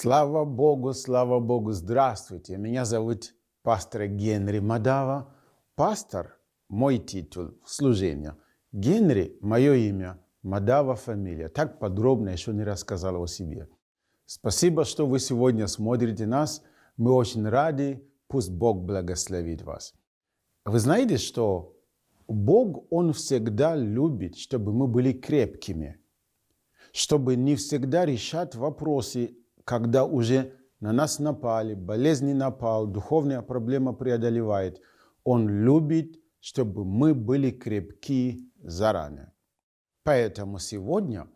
Слава Богу, слава Богу, здравствуйте. Меня зовут пастор Генри Мадава. Пастор – мой титул служения. Генри – мое имя, Мадава – фамилия. Так подробно еще не рассказал о себе. Спасибо, что вы сегодня смотрите нас. Мы очень рады. Пусть Бог благословит вас. Вы знаете, что Бог, Он всегда любит, чтобы мы были крепкими, чтобы не всегда решать вопросы когда уже на нас напали, болезни напал, духовная проблема преодолевает. Он любит, чтобы мы были крепки заранее. Поэтому сегодня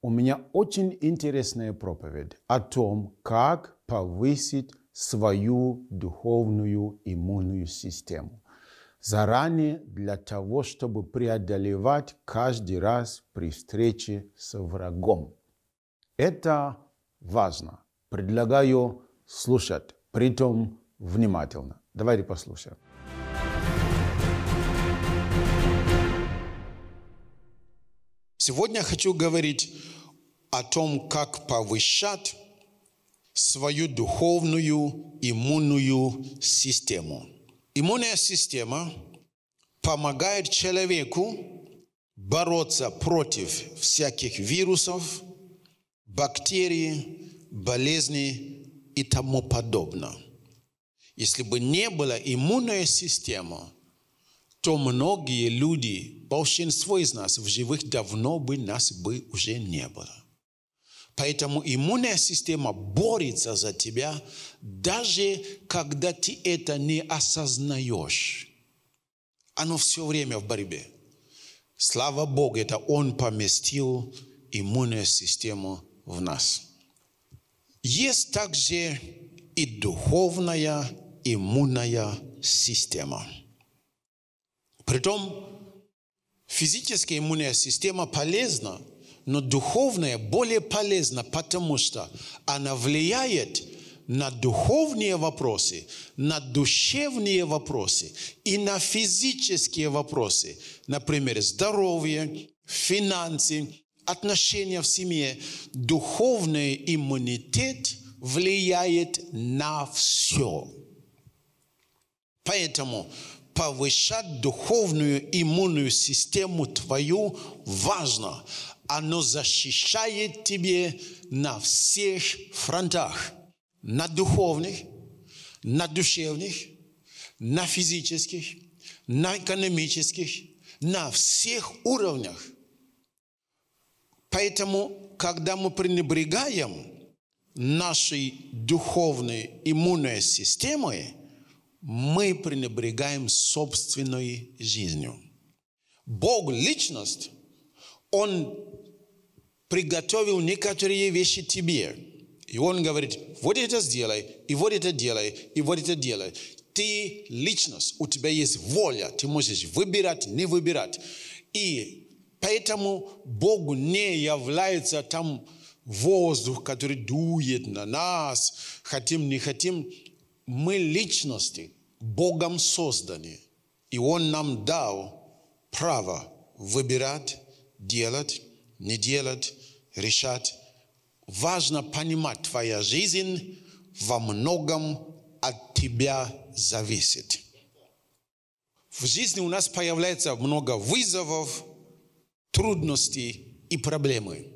у меня очень интересная проповедь о том, как повысить свою духовную иммунную систему. Заранее для того, чтобы преодолевать каждый раз при встрече с врагом. Это важно. Предлагаю слушать, притом внимательно. Давайте послушаем. Сегодня хочу говорить о том, как повышать свою духовную иммунную систему. Иммунная система помогает человеку бороться против всяких вирусов, бактерии, болезни и тому подобное. Если бы не было иммунной системы, то многие люди, большинство из нас в живых давно бы нас бы уже не было. Поэтому иммунная система борется за тебя, даже когда ты это не осознаешь. Оно все время в борьбе. Слава Богу, это Он поместил иммунную систему в нас. Есть также и духовная иммунная система. Притом физическая иммунная система полезна, но духовная более полезна, потому что она влияет на духовные вопросы, на душевные вопросы и на физические вопросы. Например, здоровье, финансы, отношения в семье, духовный иммунитет влияет на все. Поэтому повышать духовную иммунную систему твою важно. Оно защищает тебе на всех фронтах. На духовных, на душевных, на физических, на экономических, на всех уровнях – Поэтому, когда мы пренебрегаем нашей духовной иммунной системой, мы пренебрегаем собственной жизнью. Бог – личность, Он приготовил некоторые вещи тебе. И Он говорит, вот это сделай, и вот это делай, и вот это делай. Ты – личность, у тебя есть воля, ты можешь выбирать, не выбирать. И Поэтому Богу не является там воздух, который дует на нас, хотим, не хотим. Мы личности, Богом созданы. И Он нам дал право выбирать, делать, не делать, решать. Важно понимать, твоя жизнь во многом от тебя зависит. В жизни у нас появляется много вызовов, трудности и проблемы.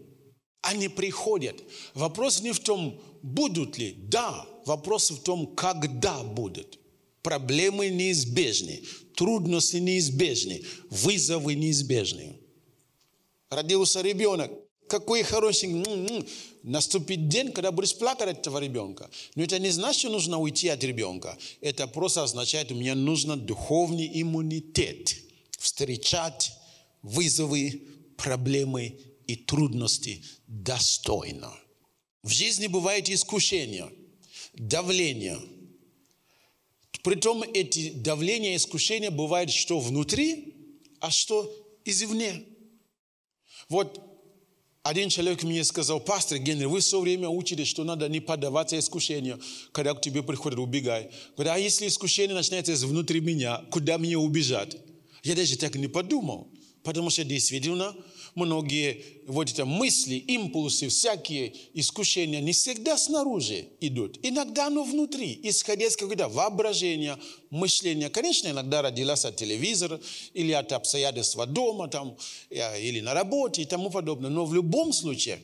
Они приходят. Вопрос не в том, будут ли. Да, вопрос в том, когда будут. Проблемы неизбежны, трудности неизбежны, вызовы неизбежны. Родился ребенок, какой хороший. М-м-м. Наступит день, когда будешь плакать от этого ребенка. Но это не значит, что нужно уйти от ребенка. Это просто означает, что мне нужен духовный иммунитет. Встречать вызовы, проблемы и трудности достойно. В жизни бывают искушения, давление. Притом эти давления и искушения бывают что внутри, а что извне. Вот один человек мне сказал, пастор Генри, вы все время учили, что надо не поддаваться искушению, когда к тебе приходят, убегай. Когда а если искушение начинается внутри меня, куда мне убежать? Я даже так не подумал. Потому что действительно многие вот эти мысли, импульсы, всякие искушения не всегда снаружи идут. Иногда оно внутри, исходя из какого-то воображения, мышления. Конечно, иногда родилась телевизор или от обстоятельства дома там, э, или на работе и тому подобное. Но в любом случае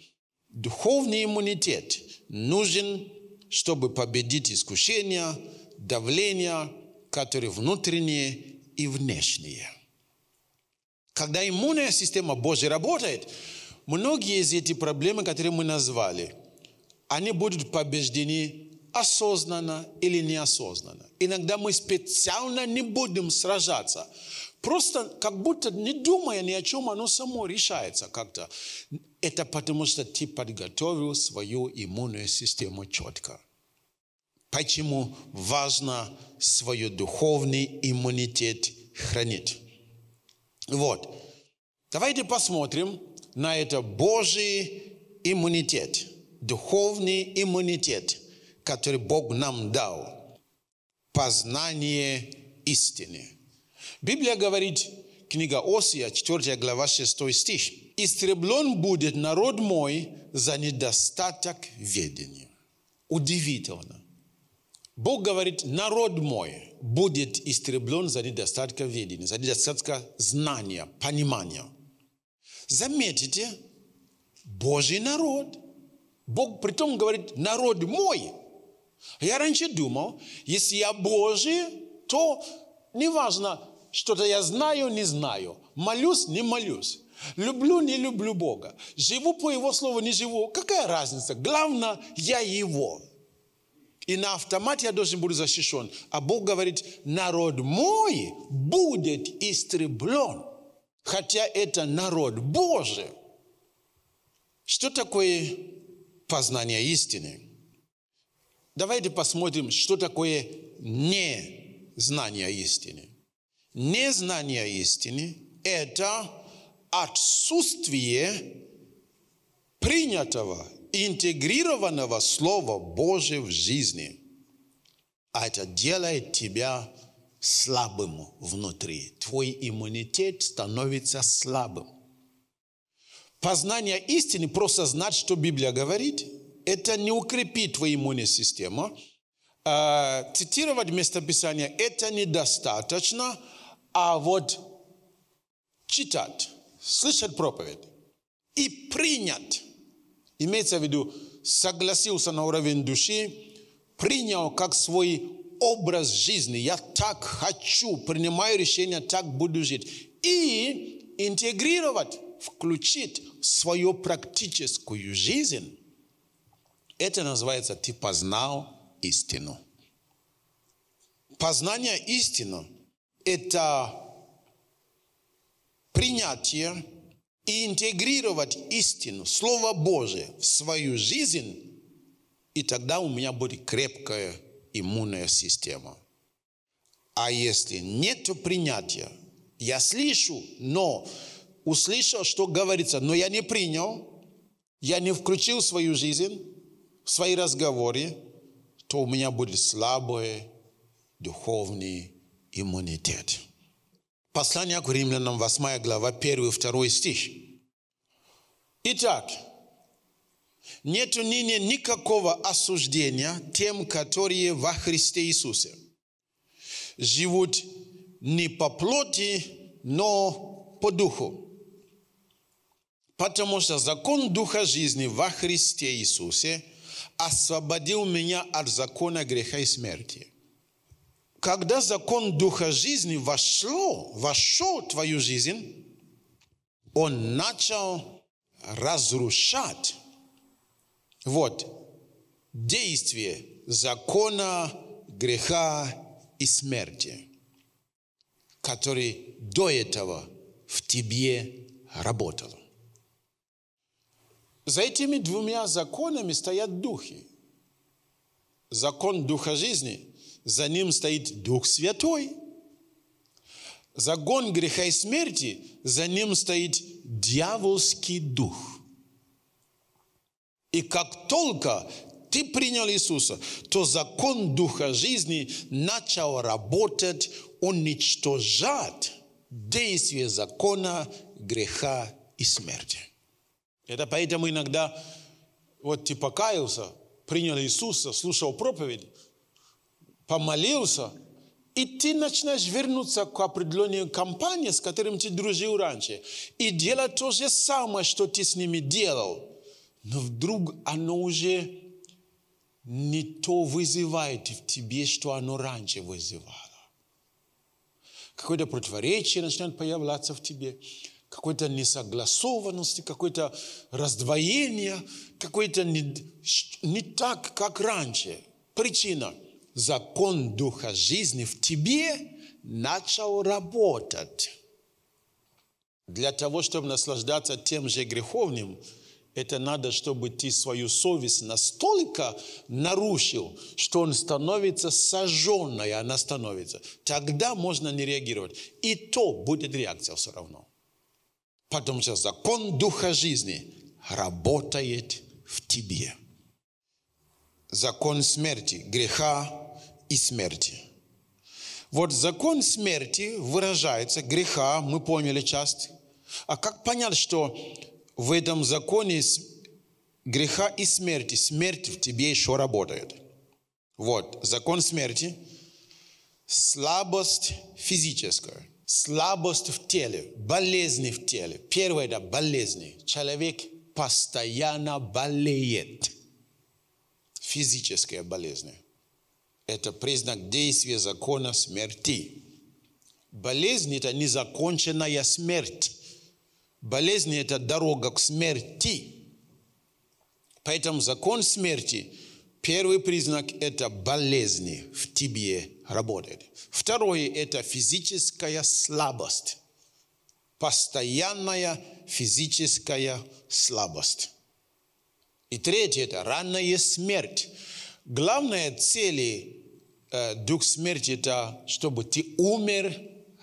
духовный иммунитет нужен, чтобы победить искушения, давления, которые внутренние и внешние. Когда иммунная система Божья работает, многие из этих проблем, которые мы назвали, они будут побеждены осознанно или неосознанно. Иногда мы специально не будем сражаться. Просто как будто не думая ни о чем, оно само решается как-то. Это потому что ты подготовил свою иммунную систему четко. Почему важно свой духовный иммунитет хранить? Вот. Давайте посмотрим на это Божий иммунитет, духовный иммунитет, который Бог нам дал. Познание истины. Библия говорит, книга Осия, 4 глава, 6 стих. «Истреблен будет народ мой за недостаток ведения». Удивительно. Бог говорит, народ мой – будет истреблен за недостатка ведения, за недостатка знания, понимания. Заметите, Божий народ. Бог притом говорит, народ мой. Я раньше думал, если я Божий, то неважно, что-то я знаю, не знаю, молюсь, не молюсь. Люблю, не люблю Бога. Живу по Его Слову, не живу. Какая разница? Главное, я Его. И на автомате я должен буду защищен. А Бог говорит, народ мой будет истреблен. Хотя это народ Божий. Что такое познание истины? Давайте посмотрим, что такое незнание истины. Незнание истины – это отсутствие принятого интегрированного Слова Божия в жизни. А это делает тебя слабым внутри. Твой иммунитет становится слабым. Познание истины, просто знать, что Библия говорит, это не укрепит твою иммунную систему. А, цитировать местописание – это недостаточно, а вот читать, слышать проповедь и принять – Имеется в виду, согласился на уровень души, принял как свой образ жизни. Я так хочу, принимаю решение, так буду жить. И интегрировать, включить в свою практическую жизнь. Это называется «ты познал истину». Познание истины – это принятие и интегрировать истину, Слово Божие в свою жизнь, и тогда у меня будет крепкая иммунная система. А если нет принятия, я слышу, но услышал, что говорится, но я не принял, я не включил свою жизнь, в свои разговоры, то у меня будет слабый духовный иммунитет. Послание к римлянам, 8 глава, 1 и 2 стих. Итак, нету ныне никакого осуждения тем, которые во Христе Иисусе живут не по плоти, но по духу. Потому что закон Духа жизни во Христе Иисусе освободил меня от закона греха и смерти когда закон Духа жизни вошло, вошел в твою жизнь, он начал разрушать вот действие закона греха и смерти, который до этого в тебе работал. За этими двумя законами стоят духи. Закон духа жизни – за ним стоит Дух Святой. Загон греха и смерти, за ним стоит дьявольский дух. И как только ты принял Иисуса, то закон духа жизни начал работать, уничтожать действие закона греха и смерти. Это поэтому иногда вот ты покаялся, принял Иисуса, слушал проповедь, помолился, и ты начинаешь вернуться к определенной компании, с которым ты дружил раньше, и делать то же самое, что ты с ними делал. Но вдруг оно уже не то вызывает в тебе, что оно раньше вызывало. Какое-то противоречие начинает появляться в тебе, какое то несогласованности, какое-то раздвоение, какое-то не, не так, как раньше. Причина – закон Духа жизни в тебе начал работать. Для того, чтобы наслаждаться тем же греховным, это надо, чтобы ты свою совесть настолько нарушил, что он становится сожженной, а она становится. Тогда можно не реагировать. И то будет реакция все равно. Потому что закон Духа жизни работает в тебе. Закон смерти, греха, и смерти. Вот закон смерти выражается, греха, мы поняли часто. А как понять, что в этом законе греха и смерти, смерть в тебе еще работает? Вот, закон смерти, слабость физическая, слабость в теле, болезни в теле. Первое – это болезни. Человек постоянно болеет. физическая болезнь. Это признак действия закона смерти. Болезнь – это незаконченная смерть. Болезнь – это дорога к смерти. Поэтому закон смерти – первый признак – это болезни в тебе работает. Второе – это физическая слабость. Постоянная физическая слабость. И третье – это ранняя смерть. Главная цель э, Дух Смерти – это чтобы ты умер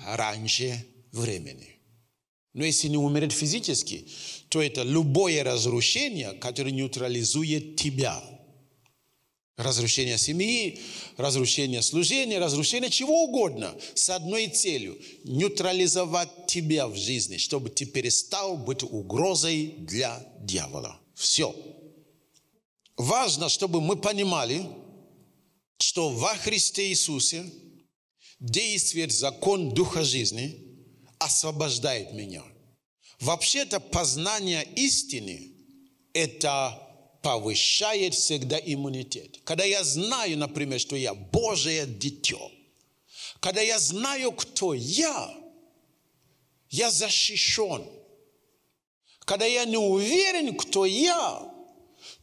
раньше времени. Но если не умереть физически, то это любое разрушение, которое нейтрализует тебя. Разрушение семьи, разрушение служения, разрушение чего угодно с одной целью – нейтрализовать тебя в жизни, чтобы ты перестал быть угрозой для дьявола. Все важно, чтобы мы понимали, что во Христе Иисусе действует закон Духа жизни, освобождает меня. Вообще-то познание истины – это повышает всегда иммунитет. Когда я знаю, например, что я Божие дитё, когда я знаю, кто я, я защищен. Когда я не уверен, кто я,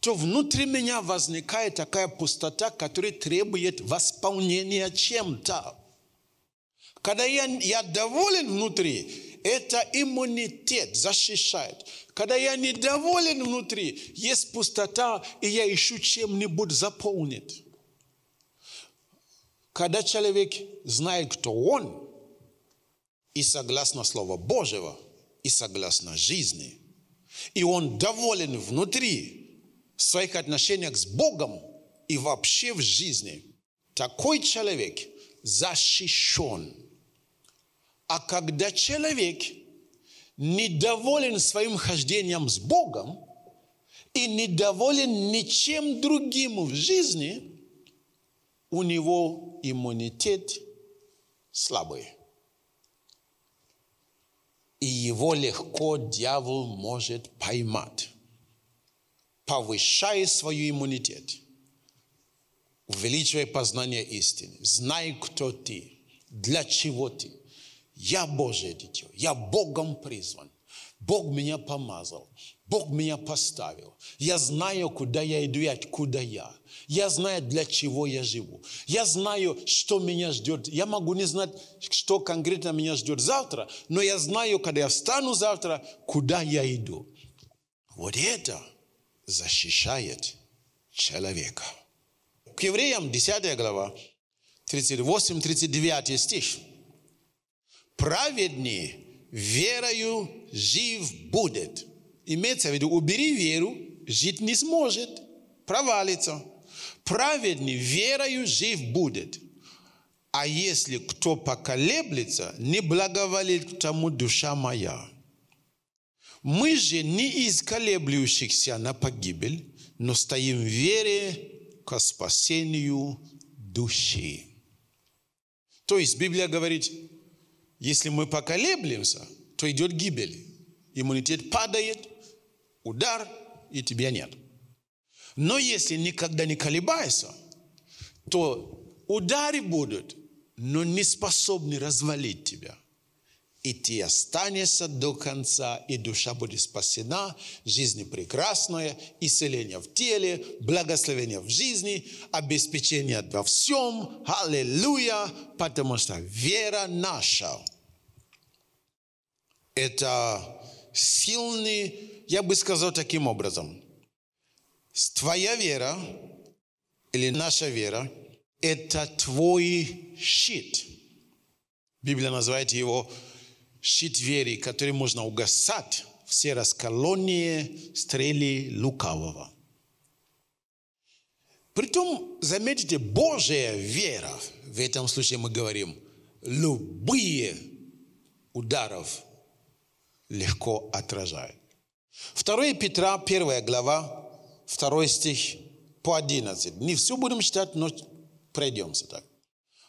то внутри меня возникает такая пустота, которая требует восполнения чем-то. Когда я, я доволен внутри, это иммунитет защищает. Когда я недоволен внутри, есть пустота, и я ищу чем-нибудь заполнить. Когда человек знает, кто он, и согласно Слову Божьего, и согласно жизни, и он доволен внутри – в своих отношениях с Богом и вообще в жизни. Такой человек защищен. А когда человек недоволен своим хождением с Богом и недоволен ничем другим в жизни, у него иммунитет слабый. И его легко дьявол может поймать повышай свой иммунитет, увеличивай познание истины, знай, кто ты, для чего ты. Я Божье дитё, я Богом призван, Бог меня помазал, Бог меня поставил. Я знаю, куда я иду и откуда я. Я знаю, для чего я живу. Я знаю, что меня ждет. Я могу не знать, что конкретно меня ждет завтра, но я знаю, когда я встану завтра, куда я иду. Вот это – защищает человека. К евреям 10 глава, 38-39 стих. Праведный верою жив будет. Имеется в виду, убери веру, жить не сможет, провалится. Праведный верою жив будет. А если кто поколеблется, не благоволит к тому душа моя. Мы же не из колеблющихся на погибель, но стоим в вере к спасению души. То есть Библия говорит, если мы поколеблемся, то идет гибель. Иммунитет падает, удар, и тебя нет. Но если никогда не колебаешься, то удары будут, но не способны развалить тебя – и ты останешься до конца, и душа будет спасена, жизнь прекрасная, исцеление в теле, благословение в жизни, обеспечение во всем. Аллилуйя! Потому что вера наша – это сильный, я бы сказал таким образом, твоя вера или наша вера – это твой щит. Библия называет его щит веры, который можно угасать, все расколонные стрели лукавого. Притом, заметьте, Божья вера, в этом случае мы говорим, любые ударов легко отражает. 2 Петра, 1 глава, 2 стих по 11. Не все будем читать, но пройдемся так.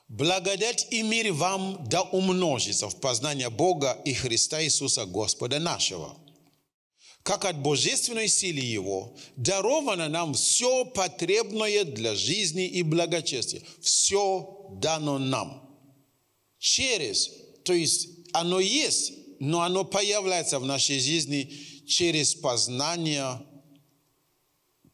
Благодать и мир вам да умножится в познание Бога и Христа Иисуса Господа нашего. Как от божественной силы Его даровано нам все потребное для жизни и благочестия. Все дано нам. Через, то есть оно есть, но оно появляется в нашей жизни через познание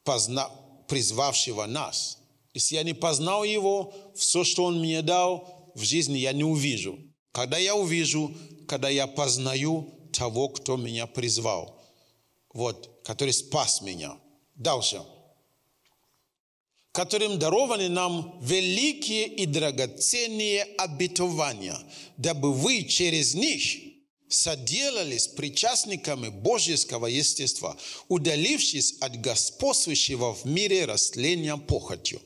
позна, призвавшего нас. Если я не познал его, все, что Он мне дал, в жизни я не увижу. Когда я увижу, когда я познаю того, кто меня призвал, вот, который спас меня. Дальше. Которым дарованы нам великие и драгоценные обетования, дабы вы через них – соделались причастниками божеского естества, удалившись от господствующего в мире растления похотью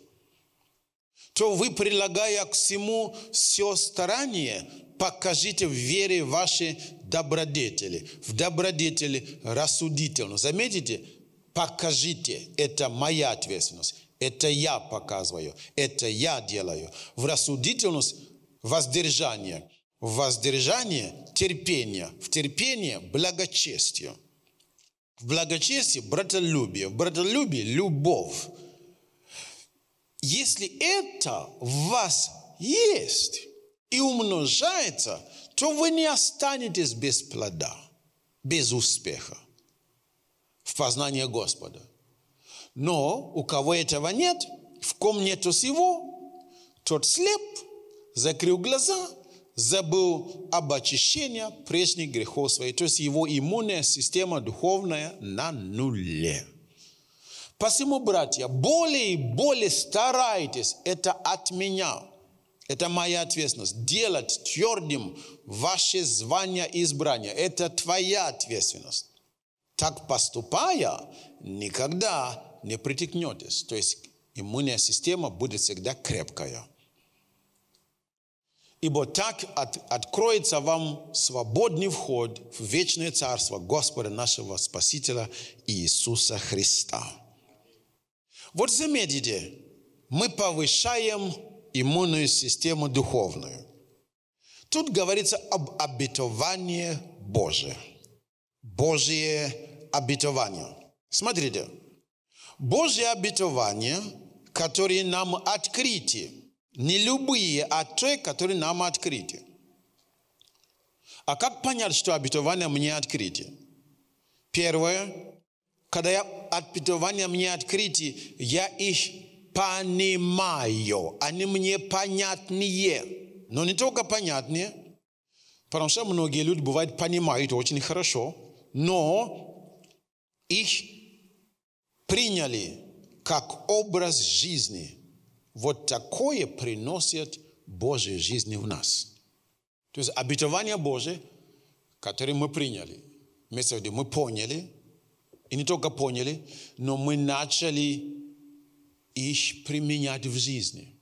то вы, прилагая к всему все старание, покажите в вере ваши добродетели. В добродетели рассудительно. Заметите? Покажите. Это моя ответственность. Это я показываю. Это я делаю. В рассудительность воздержание. В воздержание терпение. В терпение благочестие. В благочестие братолюбие. В братолюбие любовь. Если это в вас есть и умножается, то вы не останетесь без плода, без успеха в познании Господа. Но у кого этого нет, в ком нет всего, тот слеп, закрыл глаза, забыл об очищении прежних грехов своих. То есть его иммунная система духовная на нуле. Посему, братья, более и более старайтесь, это от меня, это моя ответственность, делать твердым ваше звание избрания. Это твоя ответственность. Так поступая, никогда не притекнетесь. То есть иммунная система будет всегда крепкая. Ибо так от, откроется вам свободный вход в вечное царство Господа нашего Спасителя Иисуса Христа. Вот заметите, мы повышаем иммунную систему духовную. Тут говорится об обетовании Божие. Божие обетование. Смотрите, Божье обетование, которое нам открыты, не любые, а те, которые нам открыты. А как понять, что обетование мне открыто? Первое, когда я, обетования мне открыты, я их понимаю. Они мне понятнее. Но не только понятнее, потому что многие люди, бывают, понимают очень хорошо, но их приняли как образ жизни. Вот такое приносит Божья жизнь в нас. То есть обетование Божие, которое мы приняли, вместе мы поняли – и не только поняли, но мы начали их применять в жизни.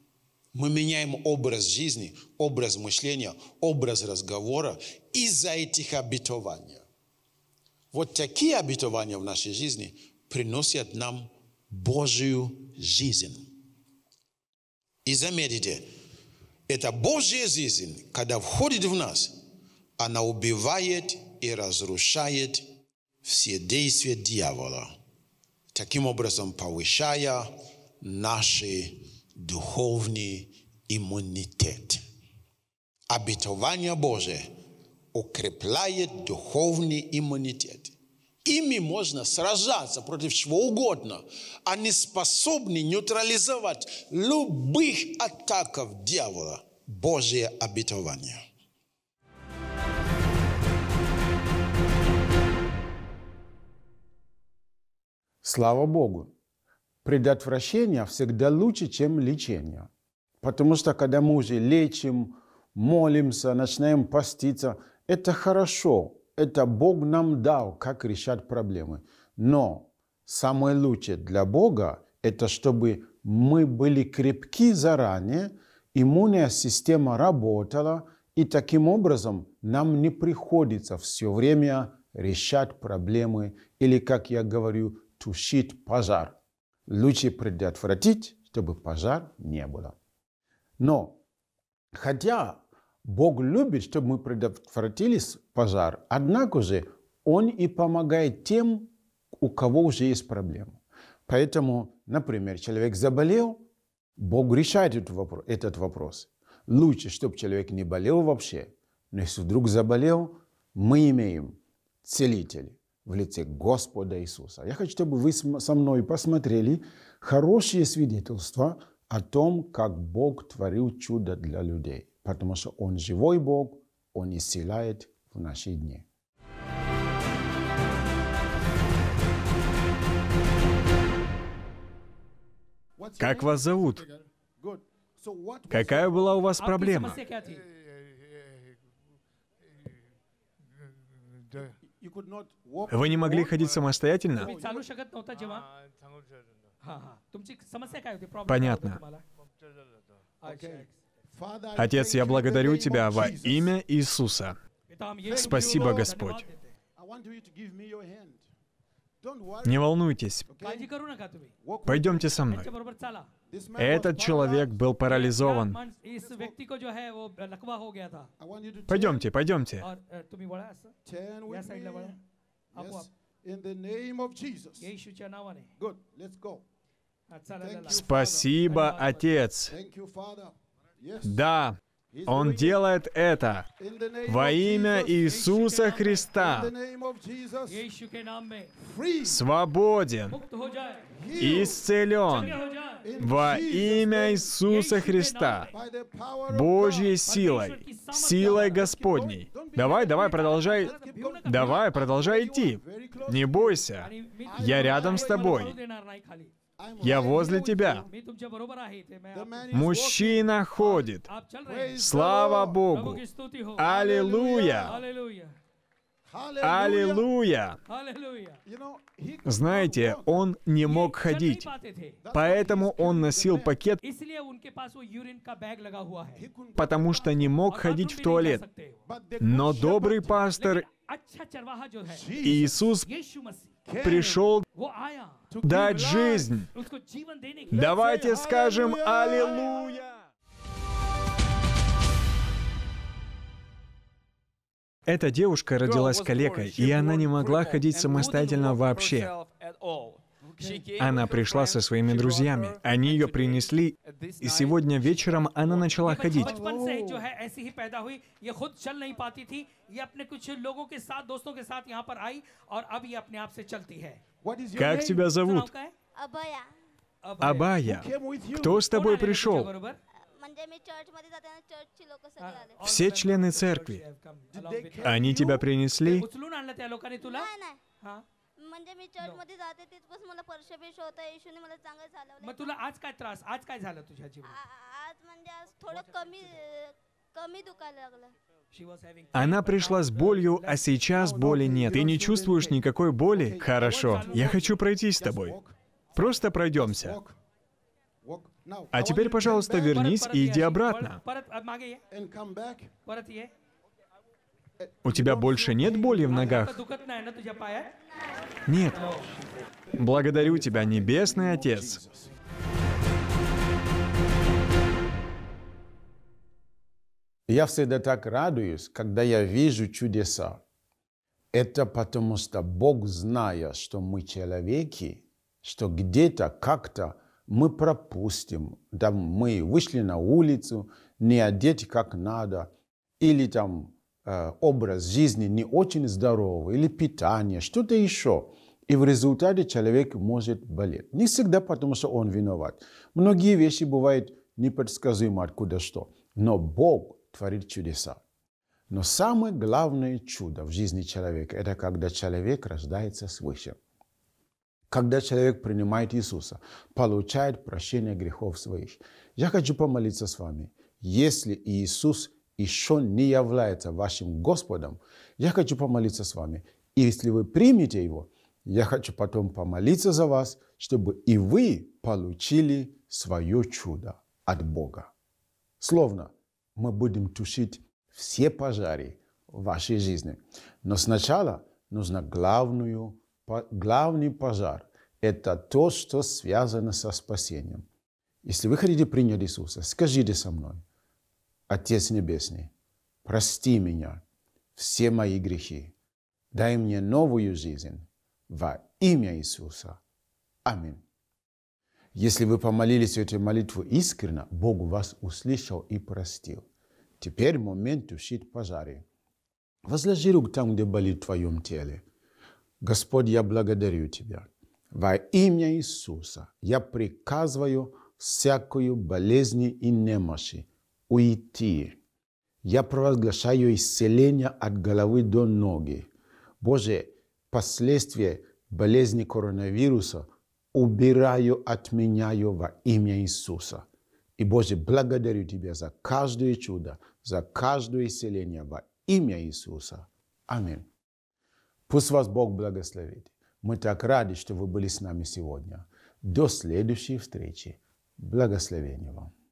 Мы меняем образ жизни, образ мышления, образ разговора из-за этих обетований. Вот такие обетования в нашей жизни приносят нам Божью жизнь. И заметьте, это Божья жизнь, когда входит в нас, она убивает и разрушает все действия дьявола, таким образом повышая наш духовный иммунитет. Обетование Божие укрепляет духовный иммунитет. Ими можно сражаться против чего угодно. Они способны нейтрализовать любых атаков дьявола. Божие обетование – Слава Богу. Предотвращение всегда лучше, чем лечение. Потому что когда мы уже лечим, молимся, начинаем поститься, это хорошо, это Бог нам дал, как решать проблемы. Но самое лучшее для Бога – это чтобы мы были крепки заранее, иммунная система работала, и таким образом нам не приходится все время решать проблемы или, как я говорю, тушить пожар. Лучше предотвратить, чтобы пожар не было. Но хотя Бог любит, чтобы мы предотвратили пожар, однако же Он и помогает тем, у кого уже есть проблемы. Поэтому, например, человек заболел, Бог решает этот вопрос. Этот вопрос. Лучше, чтобы человек не болел вообще, но если вдруг заболел, мы имеем целителей в лице Господа Иисуса. Я хочу, чтобы вы со мной посмотрели хорошие свидетельства о том, как Бог творил чудо для людей, потому что Он живой Бог, Он исцеляет в наши дни. Как вас зовут? Какая была у вас проблема? Вы не могли ходить самостоятельно? А, Понятно. Отец, я благодарю Тебя во имя Иисуса. Спасибо, Господь. Не волнуйтесь. Пойдемте со мной. Этот человек был парализован. Пойдемте, пойдемте. Спасибо, Отец. Да, он делает это во имя Иисуса Христа. Свободен, исцелен во имя Иисуса Христа, Божьей силой, силой Господней. Давай, давай, продолжай, давай, продолжай идти. Не бойся, я рядом с тобой. Я возле тебя. Мужчина ходит. Слава Богу. Аллилуйя. Аллилуйя! Знаете, он не мог ходить, поэтому он носил пакет, потому что не мог ходить в туалет. Но добрый пастор Иисус пришел дать жизнь. Давайте скажем «Аллилуйя». Эта девушка родилась калекой, и она не могла ходить самостоятельно вообще. Она пришла со своими друзьями. Они ее принесли, и сегодня вечером она начала ходить. Как тебя зовут? Абая. Кто с тобой пришел? А, Все члены церкви. Они тебя принесли? म्हणजे मी चर्च मध्ये जाते तिथपासून मला परशेपेश होता येशूने मला चांगलं चालवलं मग तुला आज काय त्रास आज काय झालं तुझ्या जीवनात आज म्हणजे आज थोडं कमी कमी दुखायला लागलं Она пришла с болью, а сейчас oh, боли нет. Ты не чувствуешь никакой боли? Хорошо. Я хочу пройтись с тобой. Просто пройдемся. А теперь, пожалуйста, вернись и иди обратно. А, у тебя больше нет боли в ногах? Нет. Благодарю тебя, Небесный Отец. Я всегда так радуюсь, когда я вижу чудеса. Это потому что Бог, зная, что мы человеки, что где-то, как-то мы пропустим, да мы вышли на улицу, не одеты как надо, или там Э, образ жизни не очень здоровый или питание, что-то еще. И в результате человек может болеть. Не всегда потому, что он виноват. Многие вещи бывают непредсказуемы откуда что. Но Бог творит чудеса. Но самое главное чудо в жизни человека – это когда человек рождается свыше. Когда человек принимает Иисуса, получает прощение грехов своих. Я хочу помолиться с вами. Если Иисус еще не является вашим Господом, я хочу помолиться с вами. И если вы примете его, я хочу потом помолиться за вас, чтобы и вы получили свое чудо от Бога. Словно мы будем тушить все пожары в вашей жизни. Но сначала нужно главную, главный пожар. Это то, что связано со спасением. Если вы хотите принять Иисуса, скажите со мной – Отец Небесный, прости меня, все мои грехи. Дай мне новую жизнь во имя Иисуса. Аминь. Если вы помолились эту молитву искренно, Бог вас услышал и простил. Теперь момент тушить пожары. Возложи руку там, где болит в твоем теле. Господь, я благодарю Тебя. Во имя Иисуса я приказываю всякую болезнь и немощь уйти. Я провозглашаю исцеление от головы до ноги. Боже, последствия болезни коронавируса убираю, отменяю во имя Иисуса. И, Боже, благодарю Тебя за каждое чудо, за каждое исцеление во имя Иисуса. Аминь. Пусть вас Бог благословит. Мы так рады, что вы были с нами сегодня. До следующей встречи. Благословения вам.